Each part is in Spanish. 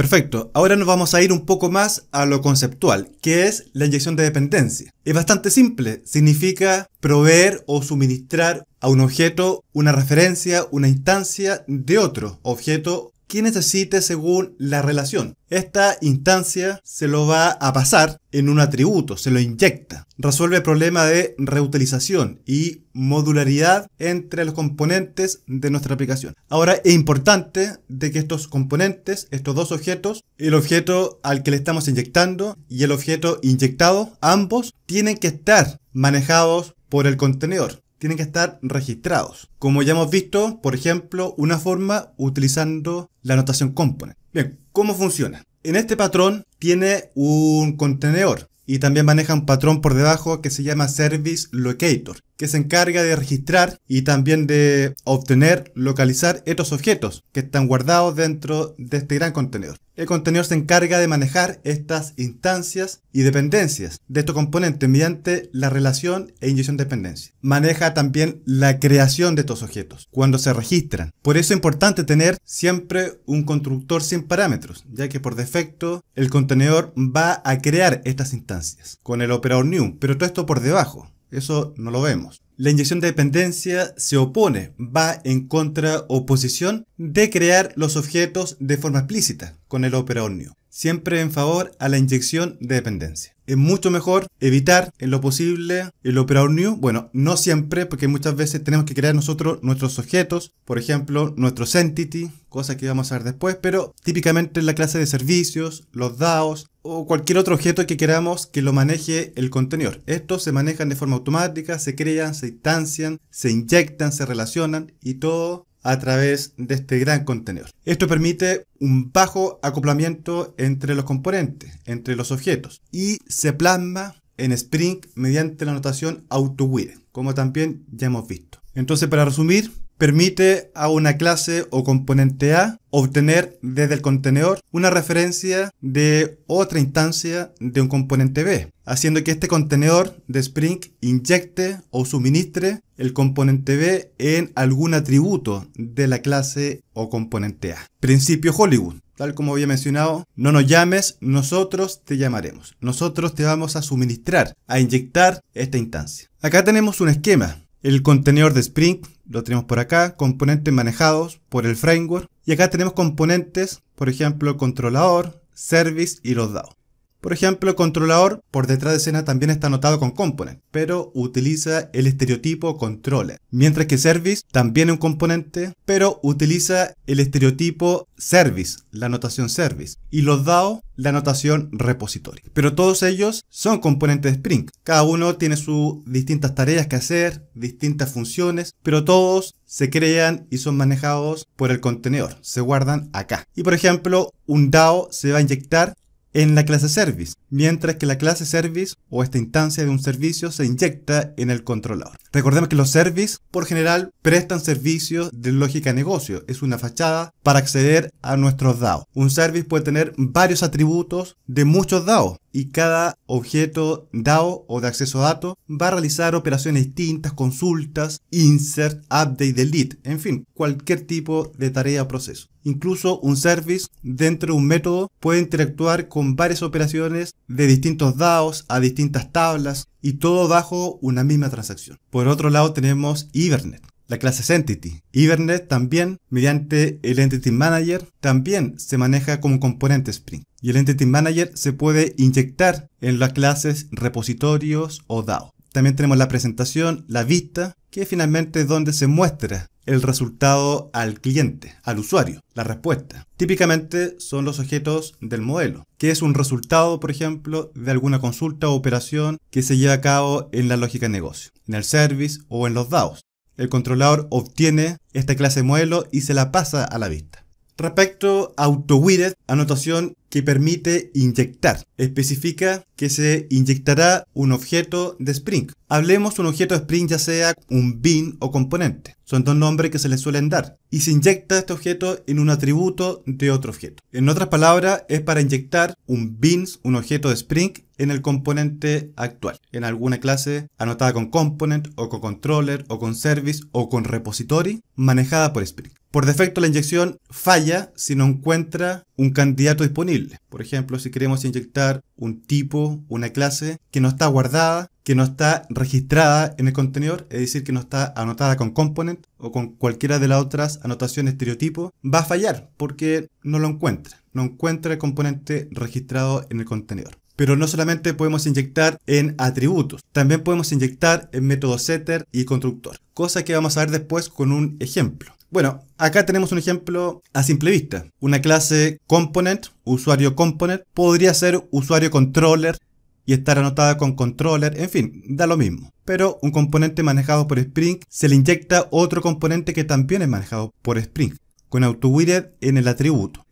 Perfecto, ahora nos vamos a ir un poco más a lo conceptual, que es la inyección de dependencia. Es bastante simple, significa proveer o suministrar a un objeto una referencia, una instancia de otro objeto que necesite según la relación. Esta instancia se lo va a pasar en un atributo, se lo inyecta. Resuelve el problema de reutilización y modularidad entre los componentes de nuestra aplicación. Ahora es importante de que estos componentes, estos dos objetos, el objeto al que le estamos inyectando y el objeto inyectado, ambos tienen que estar manejados por el contenedor tienen que estar registrados. Como ya hemos visto, por ejemplo, una forma utilizando la anotación component. Bien, ¿cómo funciona? En este patrón tiene un contenedor y también maneja un patrón por debajo que se llama Service Locator que se encarga de registrar y también de obtener, localizar estos objetos que están guardados dentro de este gran contenedor. El contenedor se encarga de manejar estas instancias y dependencias de estos componentes mediante la relación e inyección de dependencia. Maneja también la creación de estos objetos cuando se registran. Por eso es importante tener siempre un constructor sin parámetros, ya que por defecto el contenedor va a crear estas instancias con el operador new, pero todo esto por debajo. Eso no lo vemos. La inyección de dependencia se opone, va en contra oposición de crear los objetos de forma explícita con el new, siempre en favor a la inyección de dependencia. Es mucho mejor evitar en lo posible el new bueno, no siempre, porque muchas veces tenemos que crear nosotros nuestros objetos, por ejemplo, nuestros entity, cosa que vamos a ver después, pero típicamente la clase de servicios, los DAOs o cualquier otro objeto que queramos que lo maneje el contenedor. Estos se manejan de forma automática, se crean, se instancian, se inyectan, se relacionan y todo a través de este gran contenedor. Esto permite un bajo acoplamiento entre los componentes, entre los objetos, y se plasma en Spring mediante la notación AutoWire como también ya hemos visto. Entonces, para resumir, permite a una clase o componente A obtener desde el contenedor una referencia de otra instancia de un componente B haciendo que este contenedor de Spring inyecte o suministre el componente B en algún atributo de la clase o componente A. Principio Hollywood. Tal como había mencionado, no nos llames, nosotros te llamaremos. Nosotros te vamos a suministrar, a inyectar esta instancia. Acá tenemos un esquema. El contenedor de Spring lo tenemos por acá, componentes manejados por el framework. Y acá tenemos componentes, por ejemplo, controlador, service y los dados. Por ejemplo, el controlador por detrás de escena también está anotado con component, pero utiliza el estereotipo controller. Mientras que service también es un componente, pero utiliza el estereotipo service, la anotación service. Y los DAO, la anotación Repository. Pero todos ellos son componentes de Spring. Cada uno tiene sus distintas tareas que hacer, distintas funciones, pero todos se crean y son manejados por el contenedor, se guardan acá. Y por ejemplo, un DAO se va a inyectar en la clase service, mientras que la clase service o esta instancia de un servicio se inyecta en el controlador. Recordemos que los service por general prestan servicios de lógica negocio, es una fachada para acceder a nuestros DAO. Un service puede tener varios atributos de muchos DAO y cada objeto DAO o de acceso a datos va a realizar operaciones distintas, consultas, insert, update, delete, en fin, cualquier tipo de tarea o proceso. Incluso un service dentro de un método puede interactuar con varias operaciones de distintos DAOs a distintas tablas y todo bajo una misma transacción. Por otro lado tenemos Evernet, la clase Entity. Evernet también, mediante el Entity Manager, también se maneja como componente Spring. Y el Entity Manager se puede inyectar en las clases repositorios o DAO. También tenemos la presentación, la vista, que finalmente es donde se muestra el resultado al cliente, al usuario, la respuesta. Típicamente son los objetos del modelo, que es un resultado, por ejemplo, de alguna consulta o operación que se lleva a cabo en la lógica de negocio, en el service o en los DAOs. El controlador obtiene esta clase de modelo y se la pasa a la vista. Respecto a AutoWired, anotación que permite inyectar. Especifica que se inyectará un objeto de Spring. Hablemos de un objeto de Spring ya sea un bin o componente. Son dos nombres que se le suelen dar. Y se inyecta este objeto en un atributo de otro objeto. En otras palabras, es para inyectar un bins, un objeto de Spring, en el componente actual. En alguna clase anotada con component o con controller o con service o con repository manejada por Spring. Por defecto la inyección falla si no encuentra un candidato disponible por ejemplo, si queremos inyectar un tipo, una clase que no está guardada, que no está registrada en el contenedor, es decir, que no está anotada con component o con cualquiera de las otras anotaciones estereotipo, va a fallar porque no lo encuentra, no encuentra el componente registrado en el contenedor. Pero no solamente podemos inyectar en atributos, también podemos inyectar en método setter y constructor, cosa que vamos a ver después con un ejemplo. Bueno, acá tenemos un ejemplo a simple vista. Una clase component, usuario component, podría ser usuario controller y estar anotada con controller, en fin, da lo mismo. Pero un componente manejado por Spring se le inyecta otro componente que también es manejado por Spring, con Autowired en el atributo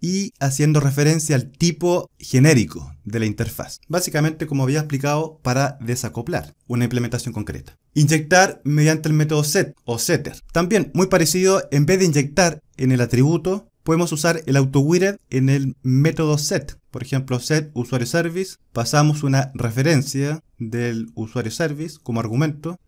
y haciendo referencia al tipo genérico de la interfaz. Básicamente, como había explicado, para desacoplar una implementación concreta. Inyectar mediante el método set o setter. También muy parecido, en vez de inyectar en el atributo, podemos usar el auto en el método set. Por ejemplo, set usuario service, pasamos una referencia del usuario service como argumento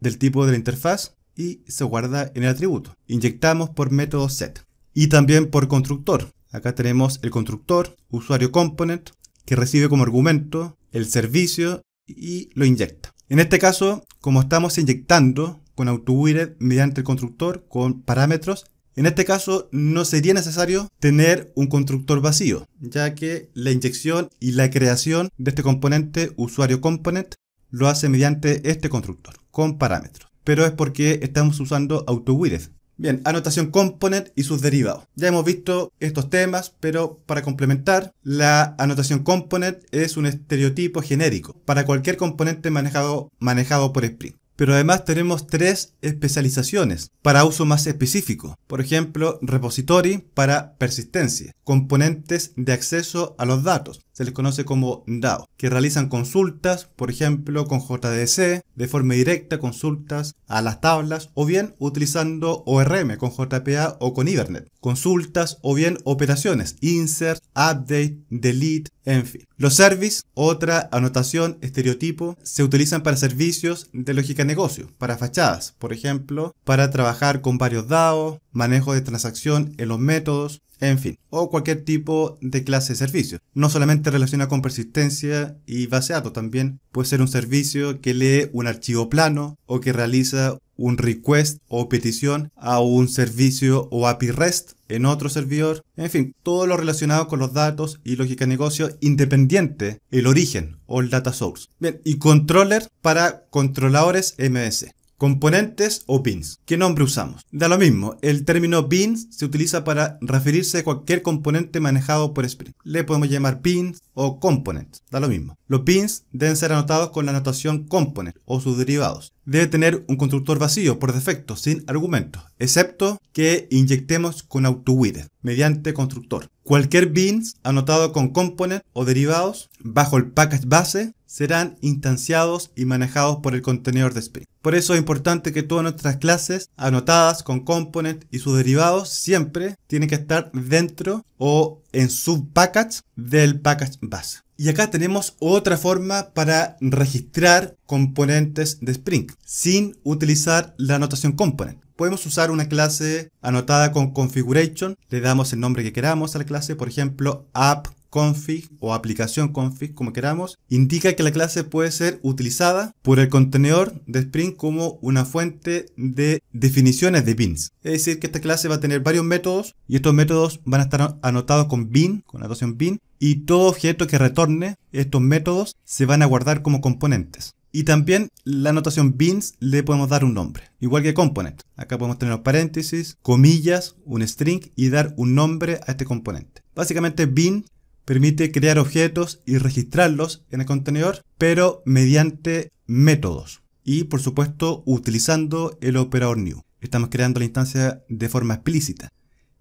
del tipo de la interfaz y se guarda en el atributo. Inyectamos por método set y también por constructor. Acá tenemos el constructor, usuario component, que recibe como argumento el servicio y lo inyecta. En este caso, como estamos inyectando con AutoWired mediante el constructor con parámetros, en este caso no sería necesario tener un constructor vacío, ya que la inyección y la creación de este componente usuario component lo hace mediante este constructor con parámetros. Pero es porque estamos usando AutoWired, Bien, anotación component y sus derivados. Ya hemos visto estos temas, pero para complementar, la anotación component es un estereotipo genérico para cualquier componente manejado, manejado por Spring. Pero además tenemos tres especializaciones para uso más específico. Por ejemplo, repository para persistencia, componentes de acceso a los datos, se les conoce como DAO, que realizan consultas, por ejemplo, con JDC, de forma directa, consultas a las tablas, o bien utilizando ORM con JPA o con Ibernet, consultas o bien operaciones, insert, update, delete, en fin. Los service, otra anotación, estereotipo, se utilizan para servicios de lógica de negocio, para fachadas, por ejemplo, para trabajar con varios DAO, manejo de transacción en los métodos, en fin, o cualquier tipo de clase de servicio. No solamente relaciona con persistencia y base de datos, también puede ser un servicio que lee un archivo plano o que realiza un request o petición a un servicio o API REST en otro servidor, en fin, todo lo relacionado con los datos y lógica de negocio independiente, el origen o el data source. Bien, y controller para controladores MS componentes o pins. ¿Qué nombre usamos? Da lo mismo, el término pins se utiliza para referirse a cualquier componente manejado por Spring. Le podemos llamar pins o components, da lo mismo. Los pins deben ser anotados con la anotación component o sus derivados debe tener un constructor vacío por defecto, sin argumentos, excepto que inyectemos con autowired mediante constructor. Cualquier bins anotado con component o derivados bajo el package base serán instanciados y manejados por el contenedor de Spring. Por eso es importante que todas nuestras clases anotadas con component y sus derivados siempre tienen que estar dentro o en subpackage del package base. Y acá tenemos otra forma para registrar componentes de Spring sin utilizar la anotación component. Podemos usar una clase anotada con configuration, le damos el nombre que queramos a la clase, por ejemplo, app config o aplicación config, como queramos, indica que la clase puede ser utilizada por el contenedor de Spring como una fuente de definiciones de bins. Es decir, que esta clase va a tener varios métodos y estos métodos van a estar anotados con bin, con la notación bin, y todo objeto que retorne estos métodos se van a guardar como componentes. Y también la anotación bins le podemos dar un nombre, igual que component. Acá podemos tener los paréntesis, comillas, un string y dar un nombre a este componente. Básicamente bin permite crear objetos y registrarlos en el contenedor, pero mediante métodos y por supuesto utilizando el operador new. Estamos creando la instancia de forma explícita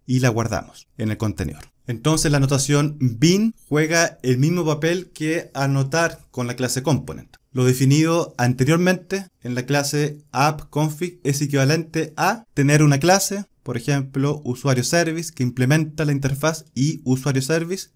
y la guardamos en el contenedor. Entonces la anotación bin juega el mismo papel que anotar con la clase component. Lo definido anteriormente en la clase appConfig es equivalente a tener una clase, por ejemplo, usuario service que implementa la interfaz y usuario service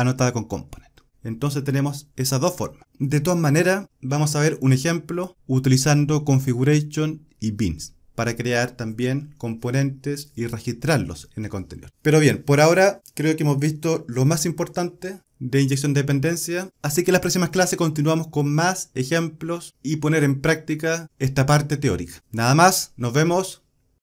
anotada con component. Entonces tenemos esas dos formas. De todas maneras, vamos a ver un ejemplo utilizando configuration y bins para crear también componentes y registrarlos en el contenedor. Pero bien, por ahora creo que hemos visto lo más importante de inyección de dependencia, así que en las próximas clases continuamos con más ejemplos y poner en práctica esta parte teórica. Nada más, nos vemos,